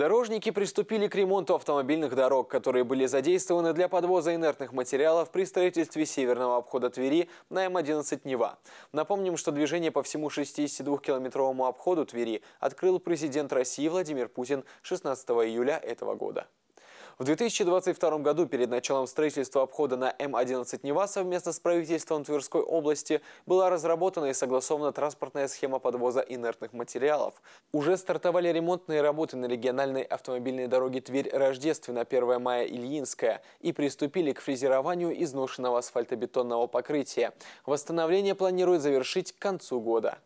Дорожники приступили к ремонту автомобильных дорог, которые были задействованы для подвоза инертных материалов при строительстве северного обхода Твери на М11 Нева. Напомним, что движение по всему 62-километровому обходу Твери открыл президент России Владимир Путин 16 июля этого года. В 2022 году перед началом строительства обхода на М-11 Нева совместно с правительством Тверской области была разработана и согласована транспортная схема подвоза инертных материалов. Уже стартовали ремонтные работы на региональной автомобильной дороге Тверь-Рождественно, 1 мая Ильинская и приступили к фрезерованию изношенного асфальтобетонного покрытия. Восстановление планируют завершить к концу года.